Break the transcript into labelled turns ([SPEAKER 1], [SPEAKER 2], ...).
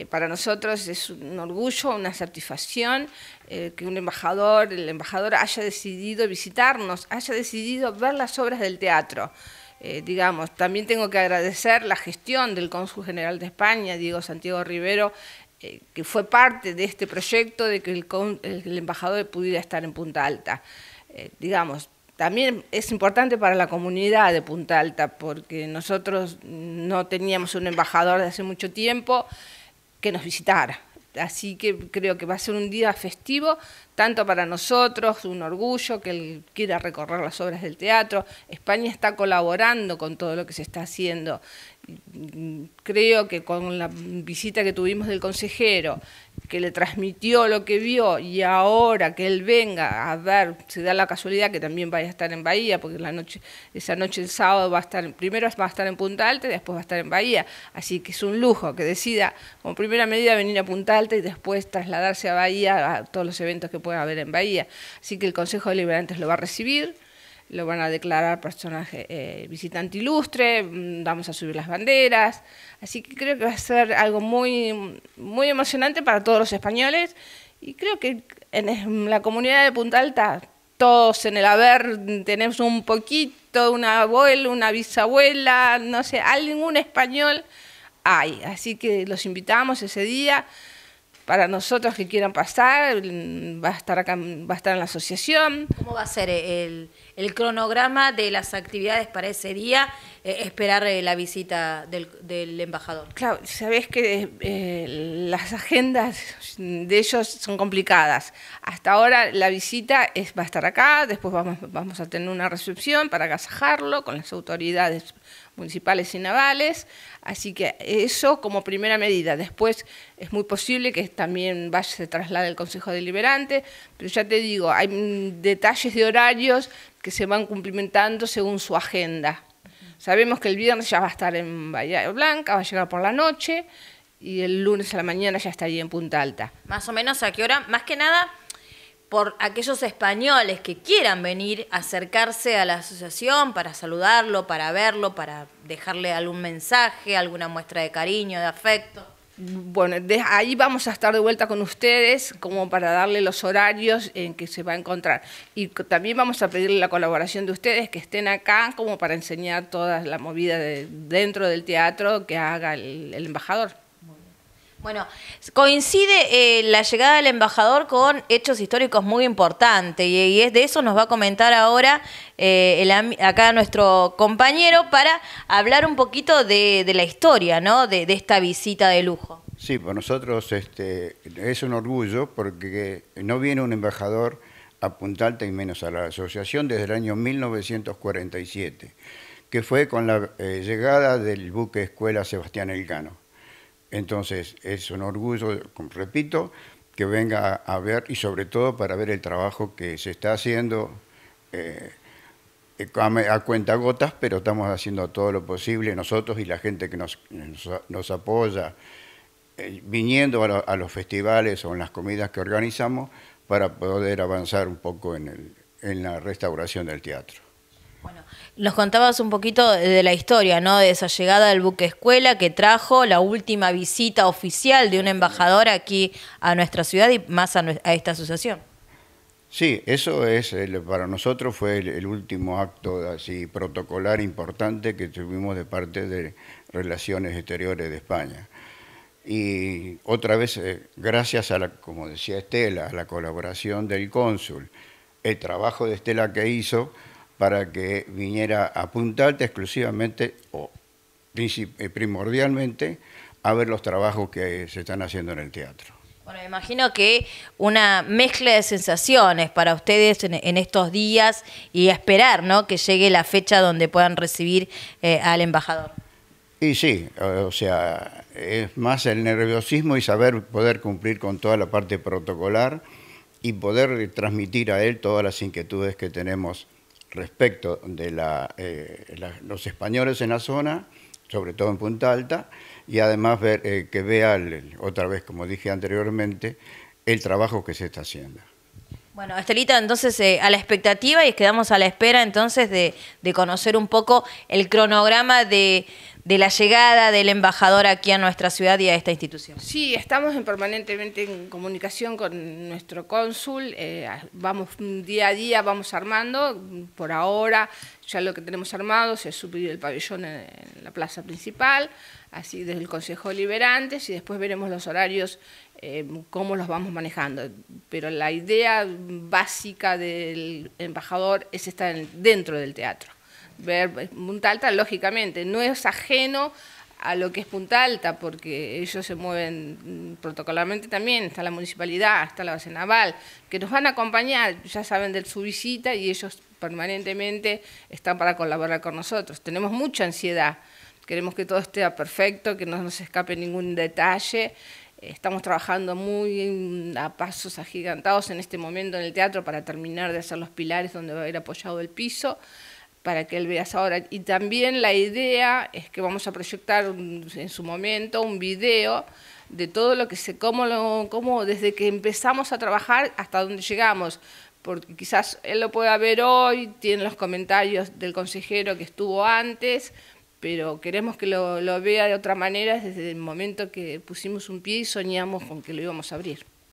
[SPEAKER 1] Eh, para nosotros es un orgullo, una satisfacción eh, que un embajador, el embajador haya decidido visitarnos, haya decidido ver las obras del teatro. Eh, digamos, también tengo que agradecer la gestión del cónsul general de España, Diego Santiago Rivero, que fue parte de este proyecto de que el, el embajador pudiera estar en Punta Alta. digamos, también es importante para la comunidad de Punta Alta, porque nosotros no teníamos un embajador de hace mucho tiempo que nos visitara. Así que creo que va a ser un día festivo, tanto para nosotros, un orgullo que él quiera recorrer las obras del teatro. España está colaborando con todo lo que se está haciendo. Creo que con la visita que tuvimos del consejero, que le transmitió lo que vio y ahora que él venga a ver, se da la casualidad que también vaya a estar en Bahía, porque la noche, esa noche el sábado va a estar, primero va a estar en Punta Alta y después va a estar en Bahía, así que es un lujo que decida como primera medida venir a Punta Alta y después trasladarse a Bahía a todos los eventos que pueda haber en Bahía. Así que el Consejo de Liberantes lo va a recibir lo van a declarar personaje eh, visitante ilustre, mm, vamos a subir las banderas, así que creo que va a ser algo muy, muy emocionante para todos los españoles y creo que en la comunidad de Punta Alta todos en el haber tenemos un poquito, una abuela, una bisabuela, no sé, algún español hay, así que los invitamos ese día para nosotros que quieran pasar, mm, va a estar acá, va a estar en la asociación.
[SPEAKER 2] ¿Cómo va a ser eh,
[SPEAKER 1] el, el cronograma de las actividades para ese
[SPEAKER 2] día? Eh, esperar eh, la visita del, embajador.
[SPEAKER 1] Claro, sabes que eh, las agendas de ellos son complicadas. Hasta ahora la visita es, va a estar acá, después vamos, a tener una recepción para agasajarlo con las autoridades municipales y navales, así que eso como primera medida. Después es muy posible que también vaya se traslade el Consejo Deliberante, pero ya te digo, hay detalles de horarios que se van cumplimentando según su agenda. Sabemos que el viernes ya va a estar en Bahía Blanca, va a llegar por la noche y el lunes a la mañana ya está ahí en Punta Alta.
[SPEAKER 2] Más o menos a qué hora, más que nada por aquellos españoles que quieran venir, a acercarse a la asociación para saludarlo, para
[SPEAKER 1] verlo, para dejarle algún mensaje, alguna muestra de cariño, de afecto bueno, de ahí vamos a estar de vuelta con ustedes como para darle los horarios en que se va a encontrar. Y también vamos a pedirle la colaboración de ustedes que estén acá como para enseñar toda la movida de, dentro del teatro que haga el embajador. Bueno, coincide eh, la llegada del embajador con hechos históricos muy
[SPEAKER 2] importantes y, es de eso nos va a comentar ahora eh, el, acá nuestro compañero para hablar un poquito de, la historia, ¿no? De, esta visita de lujo.
[SPEAKER 3] Sí, por pues nosotros este, es un orgullo porque no viene un embajador a Puntalta y menos a la asociación desde el año 1947, que fue con la eh, llegada del buque escuela Sebastián Elcano. Entonces, es un orgullo, repito, que venga a ver y sobre todo para ver el trabajo que se está haciendo eh, a, cuenta gotas, pero estamos haciendo todo lo posible nosotros y la gente que nos, apoya, eh, viniendo a, los festivales o en las comidas que organizamos para poder avanzar un poco en la restauración del teatro.
[SPEAKER 2] Bueno, nos contabas un poquito de la historia, ¿no? De esa llegada del buque escuela que trajo la última visita oficial de un embajador aquí a nuestra ciudad y más a, esta asociación.
[SPEAKER 3] Sí, eso es para nosotros fue el, último acto así protocolar importante que tuvimos de parte de Relaciones Exteriores de España. Y otra vez, eh, gracias a la, como decía Estela, a la colaboración del cónsul, el trabajo de Estela que hizo, para que viniera a Punta exclusivamente o eh, primordialmente a ver los trabajos que se están haciendo en el teatro.
[SPEAKER 2] Bueno, me imagino que una mezcla de sensaciones para ustedes en, estos días y esperar ¿no? que llegue la fecha donde puedan recibir eh, al embajador.
[SPEAKER 3] Y sí, o sea, es más el nerviosismo y saber poder cumplir con toda la parte protocolar y poder transmitir a él todas las inquietudes que tenemos respecto de eh, los españoles en la zona, sobre todo en Punta Alta, y además ver, eh, que vea, otra vez, como dije anteriormente, el trabajo que se está haciendo.
[SPEAKER 2] Bueno, Estelita, entonces eh, a la expectativa y quedamos a la espera entonces de, conocer un poco el cronograma de, la llegada del embajador aquí a nuestra ciudad y a esta institución.
[SPEAKER 1] Sí, estamos en, permanentemente en comunicación con nuestro cónsul, eh, vamos día a día, vamos armando, por ahora ya lo que tenemos armado es subir el pabellón en, en la plaza principal, así desde el Consejo Liberantes y después veremos los horarios eh, cómo los vamos manejando. Pero la idea básica del embajador es estar dentro del teatro. Ver Punta Alta, lógicamente, no es ajeno a lo que es Punta Alta, porque ellos se mueven protocolarmente también, está la municipalidad, está la base naval, que nos van a acompañar, ya saben de su visita y ellos permanentemente están para colaborar con nosotros. Tenemos mucha ansiedad, queremos que todo esté perfecto, que no nos escape ningún detalle Estamos trabajando muy a pasos agigantados en este momento en el teatro para terminar de hacer los pilares donde va a haber apoyado el piso para que él veas ahora. Y también la idea es que vamos a proyectar en su momento un video de todo lo que se, cómo, cómo desde que empezamos a trabajar hasta donde llegamos, porque quizás él lo pueda ver hoy, tiene los comentarios del consejero que estuvo antes, pero queremos que lo, vea de otra manera desde el momento que pusimos un pie y soñamos con que lo íbamos a abrir.